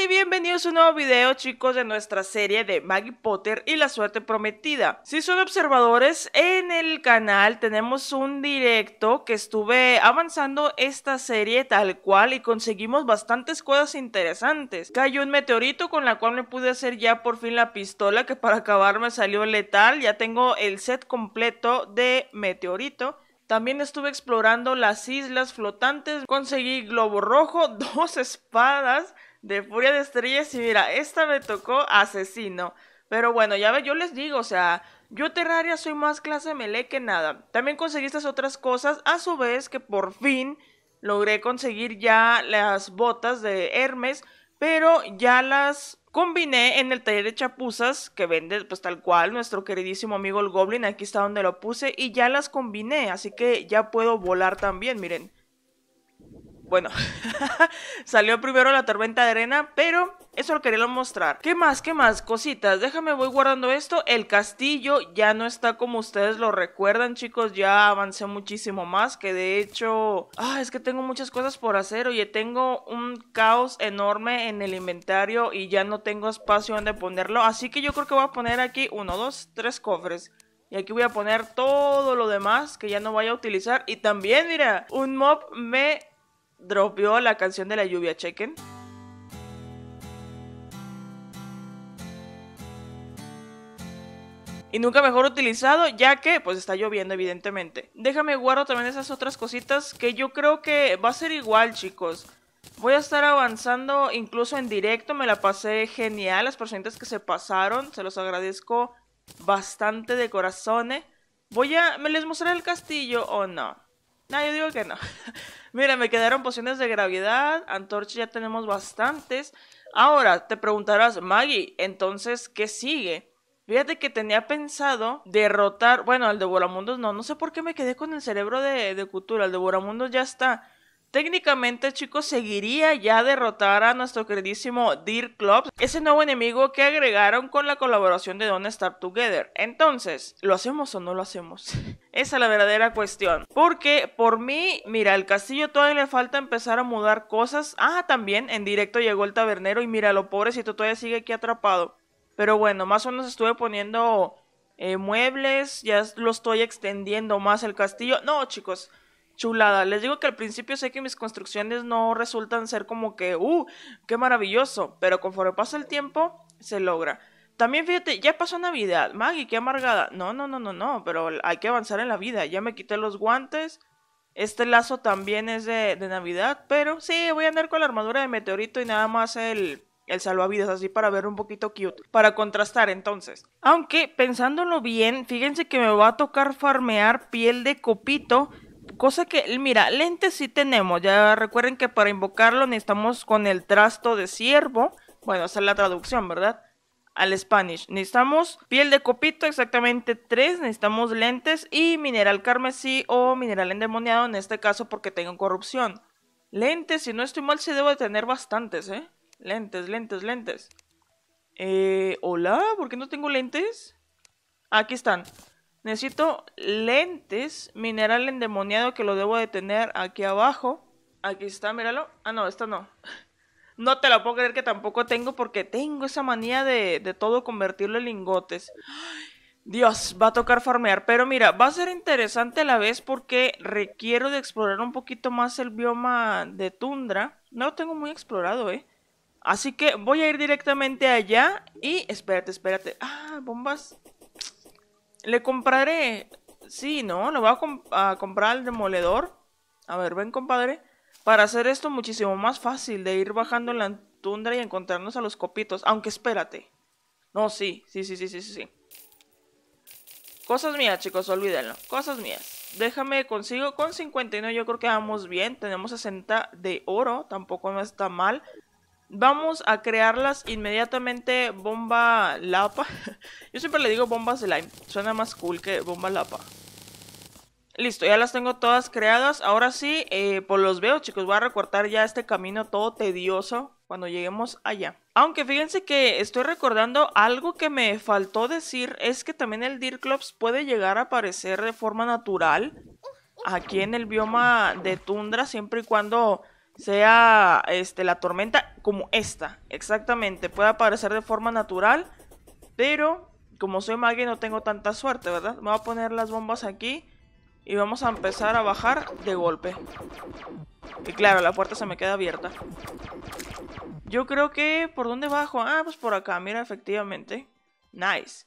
y bienvenidos a un nuevo video chicos de nuestra serie de Maggie Potter y la suerte prometida. Si son observadores, en el canal tenemos un directo que estuve avanzando esta serie tal cual y conseguimos bastantes cosas interesantes. Cayó un meteorito con la cual me pude hacer ya por fin la pistola que para acabar me salió letal. Ya tengo el set completo de meteorito. También estuve explorando las islas flotantes, conseguí globo rojo, dos espadas de furia de estrellas y mira, esta me tocó asesino. Pero bueno, ya ve, yo les digo, o sea, yo Terraria soy más clase melee que nada. También conseguí estas otras cosas, a su vez que por fin logré conseguir ya las botas de Hermes, pero ya las combiné en el taller de chapuzas que vende pues tal cual nuestro queridísimo amigo el goblin, aquí está donde lo puse y ya las combiné, así que ya puedo volar también, miren bueno, salió primero la tormenta de arena, pero eso lo quería mostrar. ¿Qué más? ¿Qué más? Cositas, déjame, voy guardando esto. El castillo ya no está como ustedes lo recuerdan, chicos, ya avancé muchísimo más, que de hecho, ah, es que tengo muchas cosas por hacer, oye, tengo un caos enorme en el inventario y ya no tengo espacio donde ponerlo, así que yo creo que voy a poner aquí uno, dos, tres cofres. Y aquí voy a poner todo lo demás que ya no vaya a utilizar. Y también, mira, un mob me dropeó la canción de la lluvia, chequen. y nunca mejor utilizado ya que pues está lloviendo evidentemente. Déjame guardo también esas otras cositas que yo creo que va a ser igual chicos. Voy a estar avanzando incluso en directo, me la pasé genial, las personitas que se pasaron, se los agradezco bastante de corazón. ¿eh? Voy a... ¿Me les mostraré el castillo o no? No, yo digo que no. Mira, me quedaron pociones de gravedad, Antorcha ya tenemos bastantes. Ahora, te preguntarás, Maggie, entonces, ¿qué sigue? Fíjate que tenía pensado derrotar, bueno, al Devoramundos no, no sé por qué me quedé con el cerebro de, de Cultura, de Devoramundos ya está. Técnicamente, chicos, seguiría ya derrotar a nuestro queridísimo Deer Club, ese nuevo enemigo que agregaron con la colaboración de Don't Start Together. Entonces, ¿lo hacemos o no lo hacemos? Esa es la verdadera cuestión. Porque por mí, mira, el castillo todavía le falta empezar a mudar cosas. Ah, también en directo llegó el tabernero y mira, lo pobrecito todavía sigue aquí atrapado. Pero bueno, más o menos estuve poniendo eh, muebles, ya lo estoy extendiendo más el castillo. No, chicos, chulada. Les digo que al principio sé que mis construcciones no resultan ser como que, ¡uh! ¡Qué maravilloso! Pero conforme pasa el tiempo, se logra. También fíjate, ya pasó Navidad. Maggie, qué amargada. No, no, no, no, no, pero hay que avanzar en la vida. Ya me quité los guantes. Este lazo también es de, Navidad, pero sí, voy a andar con la armadura de meteorito y nada más el, el salvavidas, así para ver un poquito cute, para contrastar entonces. Aunque pensándolo bien, fíjense que me va a tocar farmear piel de copito cosa que, mira, lentes sí tenemos. Ya recuerden que para invocarlo necesitamos con el trasto de ciervo. Bueno, esa es la traducción, ¿verdad? Al Spanish. Necesitamos piel de copito, exactamente tres. Necesitamos lentes y mineral carmesí o mineral endemoniado, en este caso porque tengo corrupción. Lentes, si no estoy mal, se debo de tener bastantes, ¿eh? Lentes, lentes, lentes. Eh, hola, ¿por qué no tengo lentes? Aquí están. Necesito lentes, mineral endemoniado que lo debo de tener aquí abajo. Aquí está, míralo. Ah, no, esto no. No te lo puedo creer que tampoco tengo porque tengo esa manía de, de todo convertirlo en lingotes. Dios, va a tocar farmear. Pero mira, va a ser interesante a la vez porque requiero de explorar un poquito más el bioma de tundra. No lo tengo muy explorado, ¿eh? Así que voy a ir directamente allá y... Espérate, espérate. Ah, bombas le compraré. Sí, ¿no? Le voy a, comprar el demoledor. A ver, ven, compadre. Para hacer esto muchísimo más fácil de ir bajando en la tundra y encontrarnos a los copitos. Aunque espérate. No, sí, sí, sí, sí, sí, sí. Cosas mías, chicos, olvídenlo. Cosas mías. Déjame consigo con 59, yo creo que vamos bien. Tenemos 60 de oro, tampoco no está mal. Vamos a crearlas inmediatamente bomba lapa. Yo siempre le digo bomba slime. Suena más cool que bomba lapa. Listo, ya las tengo todas creadas. Ahora sí, eh, pues los veo, chicos. Voy a recortar ya este camino todo tedioso cuando lleguemos allá. Aunque fíjense que estoy recordando algo que me faltó decir. Es que también el dirclops puede llegar a aparecer de forma natural aquí en el bioma de tundra. Siempre y cuando sea este, la tormenta como esta, exactamente. Puede aparecer de forma natural, pero como soy mague no tengo tanta suerte, ¿verdad? Me voy a poner las bombas aquí y vamos a empezar a bajar de golpe. Y claro, la puerta se me queda abierta. Yo creo que... ¿Por dónde bajo? Ah, pues por acá, mira, efectivamente. Nice.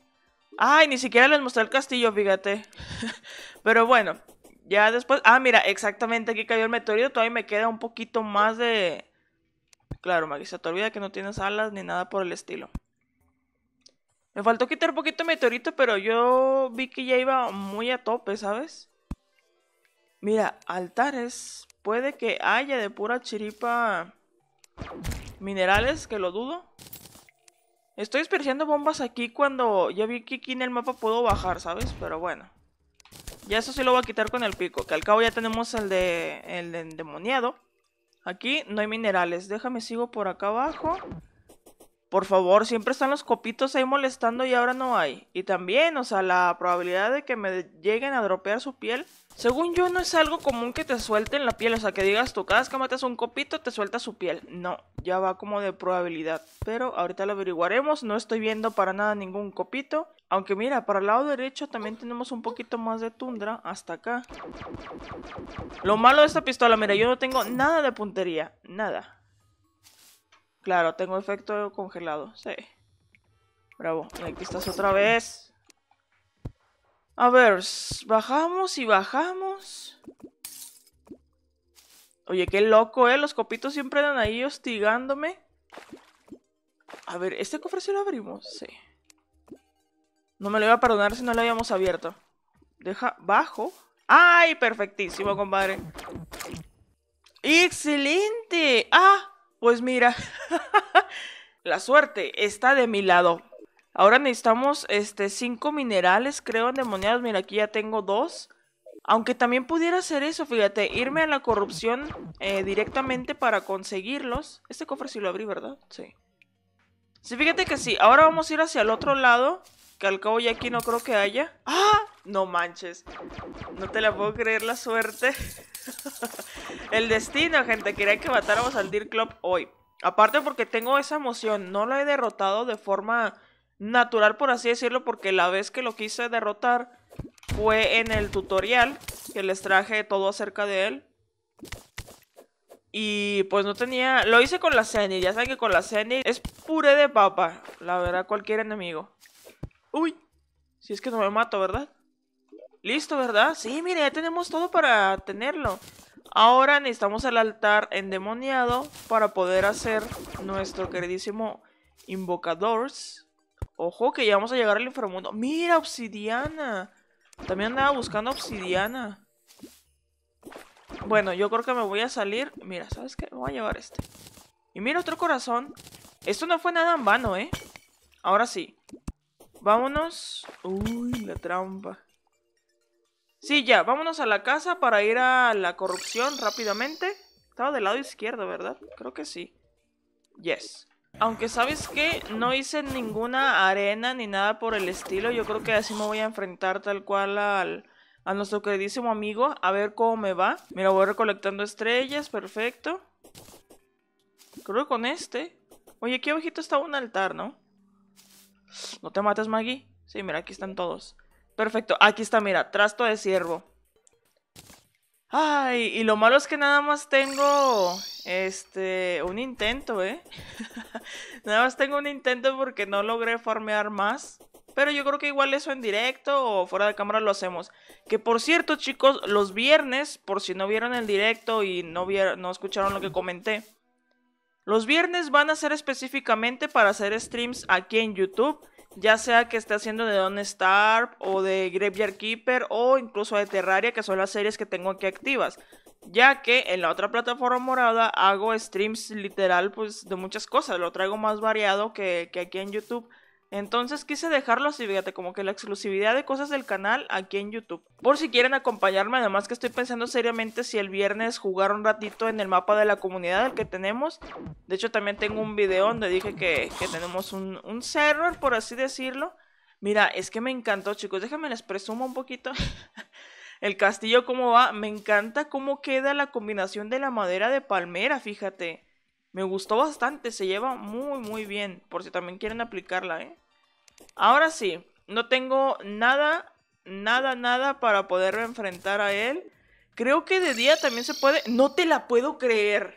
Ay, ni siquiera les mostré el castillo, fíjate. pero bueno, ya después, ah, mira, exactamente aquí cayó el meteorito, todavía me queda un poquito más de... Claro, Maggie, se te olvida que no tienes alas ni nada por el estilo. Me faltó quitar un poquito de meteorito, pero yo vi que ya iba muy a tope, ¿sabes? Mira, altares. Puede que haya de pura chiripa minerales, que lo dudo. Estoy desperdiciando bombas aquí cuando ya vi que aquí en el mapa puedo bajar, ¿sabes? Pero bueno. Ya eso sí lo voy a quitar con el pico. Que al cabo ya tenemos el de el endemoniado. Aquí no hay minerales. Déjame, sigo por acá abajo. Por favor, siempre están los copitos ahí molestando y ahora no hay. Y también, o sea, la probabilidad de que me lleguen a dropear su piel. Según yo, no es algo común que te suelten la piel. O sea, que digas tú, cada vez que matas un copito, te suelta su piel. No, ya va como de probabilidad. Pero ahorita lo averiguaremos. No estoy viendo para nada ningún copito. Aunque mira, para el lado derecho también tenemos un poquito más de tundra hasta acá. Lo malo de esta pistola, mira, yo no tengo nada de puntería. Nada. Claro, tengo efecto congelado. Sí. Bravo. aquí estás otra vez. A ver, bajamos y bajamos. Oye, qué loco, ¿eh? Los copitos siempre dan ahí hostigándome. A ver, ¿este cofre sí lo abrimos? Sí. No me lo iba a perdonar si no lo habíamos abierto. Deja bajo. ¡Ay, perfectísimo, compadre! ¡Excelente! ¡Ah! Pues mira. La suerte está de mi lado. Ahora necesitamos este cinco minerales, creo, endemoniados. Mira, aquí ya tengo dos. Aunque también pudiera ser eso, fíjate, irme a la corrupción eh, directamente para conseguirlos. Este cofre sí lo abrí, ¿verdad? Sí. Sí, fíjate que sí. Ahora vamos a ir hacia el otro lado al cabo ya aquí no creo que haya. ¡Ah! No manches. No te la puedo creer la suerte. El destino, gente. Quería que matáramos al Deer Club hoy. Aparte porque tengo esa emoción. No lo he derrotado de forma natural, por así decirlo. Porque la vez que lo quise derrotar fue en el tutorial. Que les traje todo acerca de él. Y pues no tenía... Lo hice con la Zenith. Ya saben que con la Zenith es puré de papa. La verdad, cualquier enemigo. Uy, si es que no me mato, ¿verdad? Listo, ¿verdad? Sí, mire, ya tenemos todo para tenerlo. Ahora necesitamos el altar endemoniado para poder hacer nuestro queridísimo invocadores. Ojo, que ya vamos a llegar al inframundo. ¡Mira, obsidiana! También andaba buscando obsidiana. Bueno, yo creo que me voy a salir. Mira, ¿sabes qué? Me voy a llevar este. Y mira, otro corazón. Esto no fue nada en vano, ¿eh? Ahora sí. Vámonos. Uy, la trampa. Sí, ya, vámonos a la casa para ir a la corrupción rápidamente. Estaba del lado izquierdo, ¿verdad? Creo que sí. Yes. Aunque sabes que no hice ninguna arena ni nada por el estilo, yo creo que así me voy a enfrentar tal cual a nuestro queridísimo amigo, a ver cómo me va. Mira, voy recolectando estrellas, perfecto. Creo que con este. Oye, aquí abajito está un altar, ¿no? ¿No te mates, Maggie? Sí, mira, aquí están todos. Perfecto, aquí está, mira, trasto de ciervo. Ay, y lo malo es que nada más tengo, este, un intento, ¿eh? nada más tengo un intento porque no logré farmear más. Pero yo creo que igual eso en directo o fuera de cámara lo hacemos. Que por cierto, chicos, los viernes, por si no vieron el directo y no, no escucharon lo que comenté, los viernes van a ser específicamente para hacer streams aquí en YouTube, ya sea que esté haciendo de Don't Starve o de Graveyard Keeper o incluso de Terraria, que son las series que tengo aquí activas. Ya que en la otra plataforma morada hago streams literal pues de muchas cosas, lo traigo más variado que, que aquí en YouTube. Entonces quise dejarlo así, fíjate, como que la exclusividad de cosas del canal aquí en YouTube. Por si quieren acompañarme, además que estoy pensando seriamente si el viernes jugar un ratito en el mapa de la comunidad, que tenemos. De hecho, también tengo un video donde dije que, tenemos un, un server, por así decirlo. Mira, es que me encantó, chicos. Déjenme les presumo un poquito. el castillo cómo va. Me encanta cómo queda la combinación de la madera de palmera, fíjate. Me gustó bastante, se lleva muy muy bien, por si también quieren aplicarla, ¿eh? Ahora sí, no tengo nada, nada, nada para poder enfrentar a él. Creo que de día también se puede... No te la puedo creer.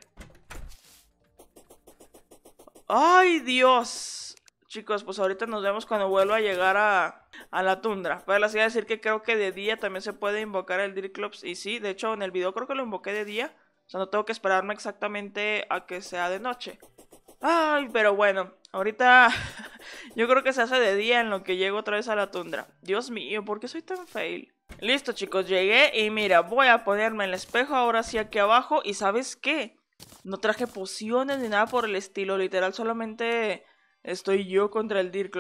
Ay, Dios. Chicos, pues ahorita nos vemos cuando vuelva a llegar a, la tundra. Pero les iba a decir que creo que de día también se puede invocar el Dirklops. Y sí, de hecho en el video creo que lo invoqué de día. O sea, no tengo que esperarme exactamente a que sea de noche. Ay, pero bueno, ahorita yo creo que se hace de día en lo que llego otra vez a la tundra. Dios mío, ¿por qué soy tan fail? Listo chicos, llegué y mira, voy a ponerme el espejo ahora sí aquí abajo y ¿sabes qué? No traje pociones ni nada por el estilo, literal solamente estoy yo contra el Deer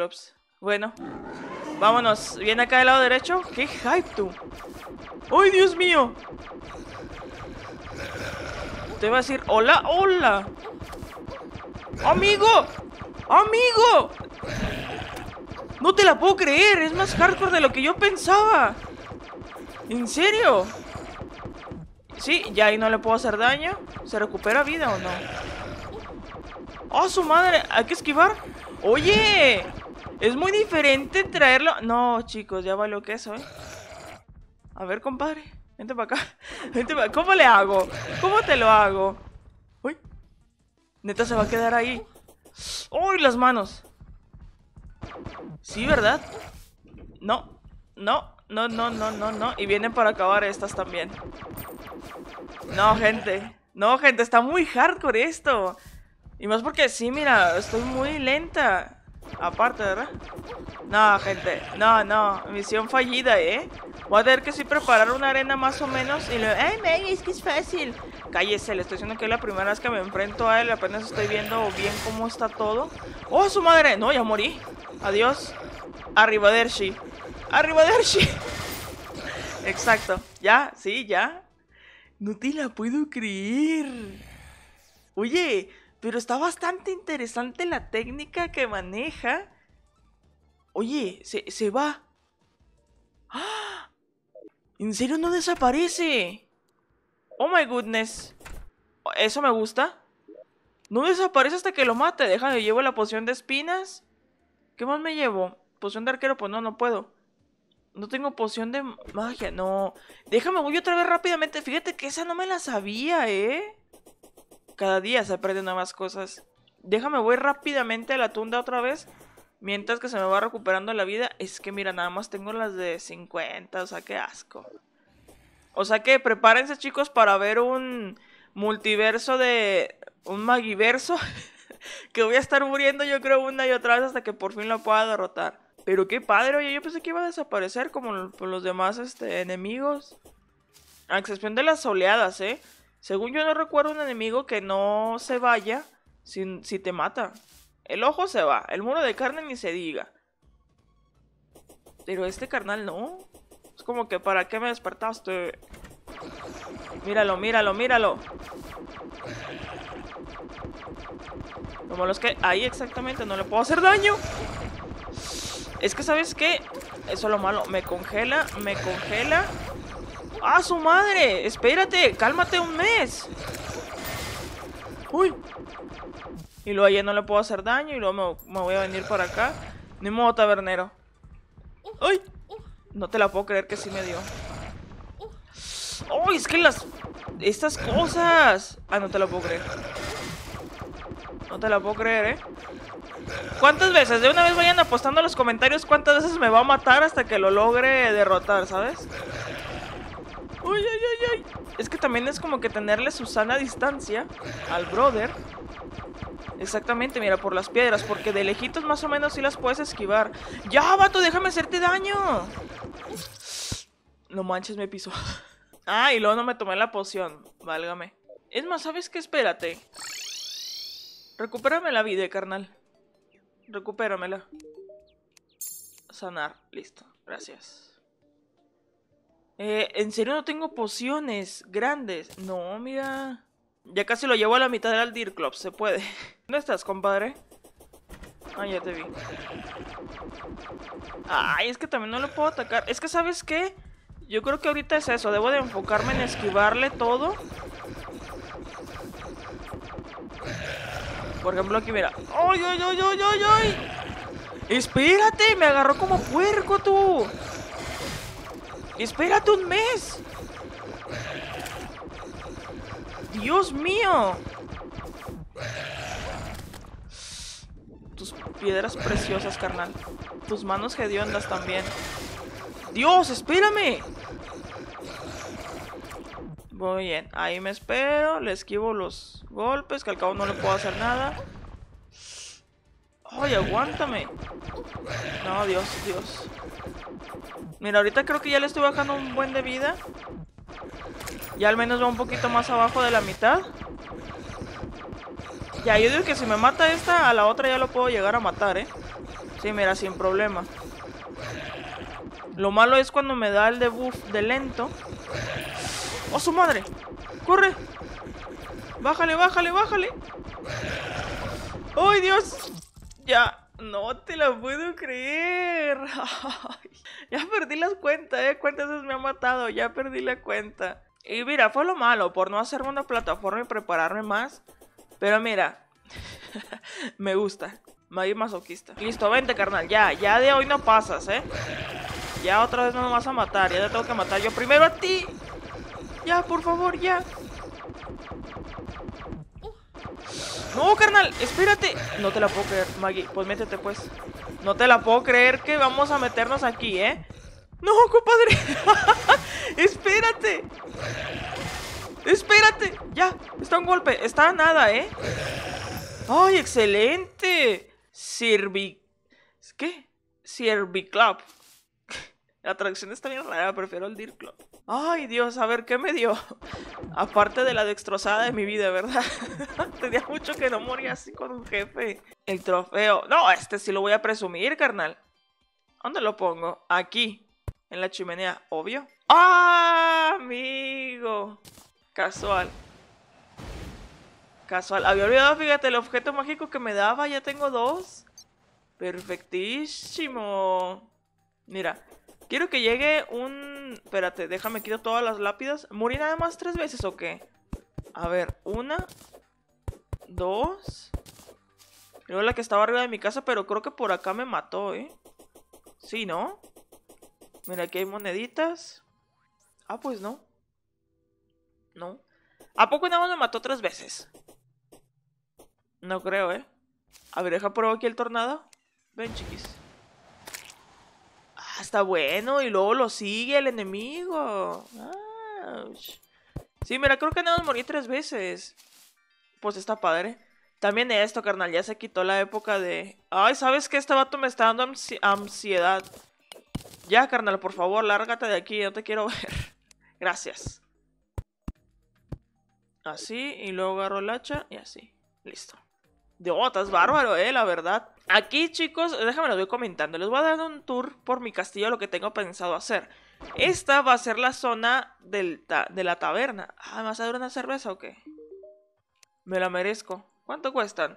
Bueno, vámonos, viene acá del lado derecho. ¡Qué hype tú! ¡Ay, Dios mío! Te va a decir, hola, hola. ¡Amigo! ¡Amigo! No te la puedo creer, es más hardcore de lo que yo pensaba. ¿En serio? Sí, ya ahí no le puedo hacer daño. ¿Se recupera vida o no? ¡Oh, su madre! Hay que esquivar. ¡Oye! Es muy diferente traerlo... No, chicos, ya valió que eso, ¿eh? A ver, compadre. Vente para acá. Vente ¿Cómo le hago? ¿Cómo te lo hago? Uy. Neta, se va a quedar ahí. ¡Uy, las manos! Sí, ¿verdad? No, no, no, no, no, no, no. Y vienen para acabar estas también. No, gente. No, gente, está muy hardcore esto. Y más porque sí, mira, estoy muy lenta. Aparte, ¿verdad? No, gente. No, no. Misión fallida, ¿eh? Voy a tener que sí preparar una arena más o menos. Y lo. Es que es fácil. Cállese, le estoy diciendo que es la primera vez que me enfrento a él. Apenas estoy viendo bien cómo está todo. ¡Oh, su madre! No, ya morí. Adiós. Arriba Dershi. Arriba Exacto. Ya, sí, ya. No te la puedo creer. Oye, pero está bastante interesante la técnica que maneja. Oye, se, va. ¡Ah! ¿En serio no desaparece? Oh my goodness. Eso me gusta. No desaparece hasta que lo mate. Déjame, llevo la poción de espinas. ¿Qué más me llevo? Poción de arquero, pues no, no puedo. No tengo poción de magia, no. Déjame, voy otra vez rápidamente. Fíjate que esa no me la sabía, ¿eh? cada día se aprenden nuevas cosas. Déjame, voy rápidamente a la tunda otra vez. Mientras que se me va recuperando la vida. Es que mira, nada más tengo las de 50. O sea, qué asco. O sea que prepárense, chicos, para ver un multiverso de. un magiverso. que voy a estar muriendo, yo creo, una y otra vez hasta que por fin lo pueda derrotar. Pero qué padre, oye, yo pensé que iba a desaparecer como los demás este, enemigos. A excepción de las oleadas, ¿eh? Según yo no recuerdo un enemigo que no se vaya si, si te mata. El ojo se va, el muro de carne ni se diga. Pero este carnal no. Es como que ¿para qué me despertaste? Míralo, míralo, míralo. Como los que... Ahí exactamente, no le puedo hacer daño. Es que, ¿sabes qué? Eso es lo malo. Me congela, me congela ¡Ah, su madre! Espérate, cálmate un mes. ¡Uy! Y luego ya no le puedo hacer daño y luego me, voy a venir para acá. Ni modo tabernero. Uy, No te la puedo creer que sí me dio. Uy, es que las... Estas cosas... Ah, no te la puedo creer. No te la puedo creer, ¿eh? ¿Cuántas veces? De una vez vayan apostando en los comentarios cuántas veces me va a matar hasta que lo logre derrotar, ¿sabes? Es que también es como que tenerle su sana distancia al brother. Exactamente, mira, por las piedras, porque de lejitos más o menos sí las puedes esquivar. ¡Ya, vato, déjame hacerte daño! No manches, me piso Ah, y luego no me tomé la poción. Válgame. Es más, ¿sabes qué? Espérate. Recupérame la vida, carnal. Recupéramela. Sanar. Listo. Gracias. Eh, en serio no tengo pociones grandes. No, mira. Ya casi lo llevo a la mitad del Deer Club, se puede. ¿Dónde estás, compadre? Ah, ya te vi. Ay, es que también no lo puedo atacar. Es que, ¿sabes qué? Yo creo que ahorita es eso. Debo de enfocarme en esquivarle todo. Por ejemplo, aquí mira. ¡Ay, ay, ay, ay, ay, ay! ¡Espérate! Me agarró como puerco, tú. ¡Espérate un mes! ¡Dios mío! Tus piedras preciosas, carnal. Tus manos hediondas también. ¡Dios, espérame! Muy bien, ahí me espero. Le esquivo los golpes, que al cabo no le puedo hacer nada. ¡Ay, aguántame! No, Dios, Dios. Mira, ahorita creo que ya le estoy bajando un buen de vida. Ya al menos va un poquito más abajo de la mitad. Ya, yo digo que si me mata esta, a la otra ya lo puedo llegar a matar, ¿eh? Sí, mira, sin problema. Lo malo es cuando me da el debuff de lento. ¡Oh, su madre! ¡Corre! ¡Bájale, bájale, bájale! ¡Ay, Dios! Ya, no te la puedo creer. ya perdí las cuentas, ¿eh? ¿Cuántas veces me ha matado? Ya perdí la cuenta. Y mira, fue lo malo por no hacerme una plataforma y prepararme más. Pero mira, me gusta. Me masoquista. Listo, vente, carnal. Ya, ya de hoy no pasas, ¿eh? Ya otra vez no me vas a matar. Ya te tengo que matar yo primero a ti. Ya, por favor, ya. No, carnal, espérate. No te la puedo creer, Maggie. Pues métete, pues. No te la puedo creer que vamos a meternos aquí, ¿eh? No, compadre. espérate. Espérate. Ya, está un golpe. Está nada, ¿eh? ¡Ay, excelente! Sirvi... ¿Qué? Sirvi Club. La traducción está bien rara, prefiero el Dirt Club. Ay, Dios, a ver, ¿qué me dio? Aparte de la destrozada de mi vida, ¿verdad? Tenía mucho que no moría así con un jefe. El trofeo. No, este sí lo voy a presumir, carnal. ¿Dónde lo pongo? Aquí. En la chimenea, obvio. ¡Ah, amigo! Casual. Casual. Había olvidado, fíjate, el objeto mágico que me daba. Ya tengo dos. Perfectísimo. Mira, Quiero que llegue un... Espérate, déjame quitar todas las lápidas. ¿Morí nada más tres veces o qué? A ver, una... Dos... Creo la que estaba arriba de mi casa, pero creo que por acá me mató, ¿eh? Sí, ¿no? Mira, aquí hay moneditas. Ah, pues no. No. ¿A poco nada más me mató tres veces? No creo, ¿eh? A ver, deja pruebo aquí el tornado. Ven, chiquis está bueno. Y luego lo sigue el enemigo. Sí, mira, creo que nada morí tres veces. Pues está padre. También esto, carnal, ya se quitó la época de... Ay, ¿sabes qué? Este vato me está dando ansiedad. Ya, carnal, por favor, lárgate de aquí, no te quiero ver. Gracias. Así, y luego agarro el hacha y así. Listo. Dios, estás bárbaro, eh, la verdad. Aquí, chicos, déjame lo voy comentando. Les voy a dar un tour por mi castillo, lo que tengo pensado hacer. Esta va a ser la zona de la taberna. Ah, ¿me vas a dar una cerveza o qué? Me la merezco. ¿Cuánto cuestan?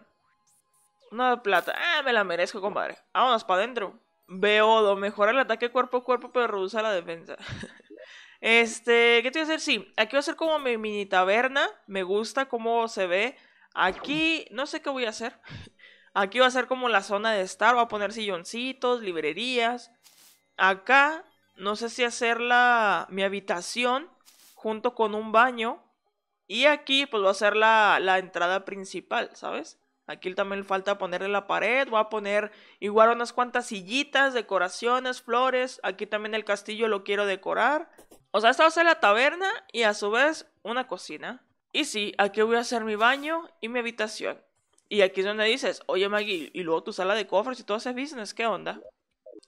Una plata. Ah, me la merezco, compadre. Vámonos para adentro. Veodo. Mejora el ataque cuerpo a cuerpo, pero reduce la defensa. este, ¿qué te voy a hacer? Sí, aquí voy a hacer como mi mini taberna. Me gusta cómo se ve. Aquí, no sé qué voy a hacer. Aquí va a ser como la zona de estar, va a poner silloncitos, librerías. Acá, no sé si la mi habitación junto con un baño. Y aquí, pues va a ser la, la entrada principal, ¿sabes? Aquí también falta ponerle la pared. Voy a poner igual unas cuantas sillitas, decoraciones, flores. Aquí también el castillo lo quiero decorar. O sea, esta va a ser la taberna y a su vez una cocina. Y sí, aquí voy a hacer mi baño y mi habitación. Y aquí es donde dices, oye Maggie, y luego tu sala de cofres y todo ese business, ¿qué onda?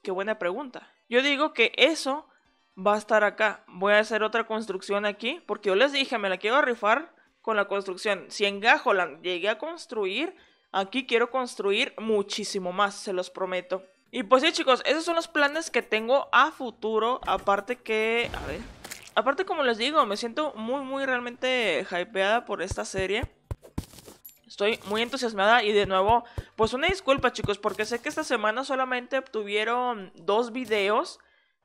Qué buena pregunta. Yo digo que eso va a estar acá. Voy a hacer otra construcción aquí, porque yo les dije, me la quiero rifar con la construcción. Si en Gajoland llegué a construir, aquí quiero construir muchísimo más, se los prometo. Y pues sí, chicos, esos son los planes que tengo a futuro, aparte que... A ver... Aparte, como les digo, me siento muy, muy realmente hypeada por esta serie. Estoy muy entusiasmada y de nuevo, pues una disculpa chicos, porque sé que esta semana solamente obtuvieron dos videos,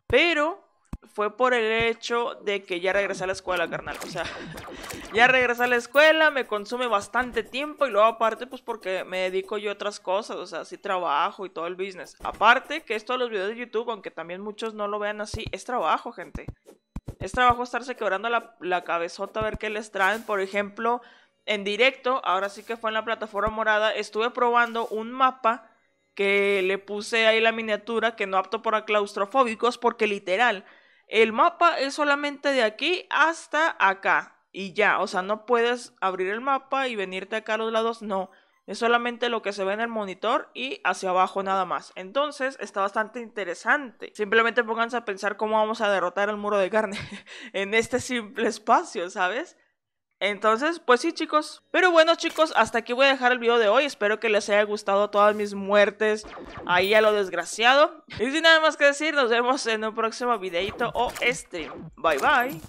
pero fue por el hecho de que ya regresé a la escuela, carnal. O sea, ya regresé a la escuela, me consume bastante tiempo y luego aparte pues porque me dedico yo a otras cosas, o sea, sí trabajo y todo el business. Aparte que esto de los videos de YouTube, aunque también muchos no lo vean así, es trabajo, gente. Es trabajo estarse quebrando la, la cabezota a ver qué les traen, por ejemplo en directo, ahora sí que fue en la plataforma morada, estuve probando un mapa que le puse ahí la miniatura, que no apto para claustrofóbicos, porque literal, el mapa es solamente de aquí hasta acá. Y ya, o sea, no puedes abrir el mapa y venirte acá a los lados, no. Es solamente lo que se ve en el monitor y hacia abajo nada más. Entonces está bastante interesante. Simplemente pónganse a pensar cómo vamos a derrotar el muro de carne en este simple espacio, ¿sabes? Entonces, pues sí, chicos. Pero bueno, chicos, hasta aquí voy a dejar el video de hoy. Espero que les haya gustado todas mis muertes ahí a lo desgraciado. Y sin nada más que decir, nos vemos en un próximo videito o stream. Bye, bye.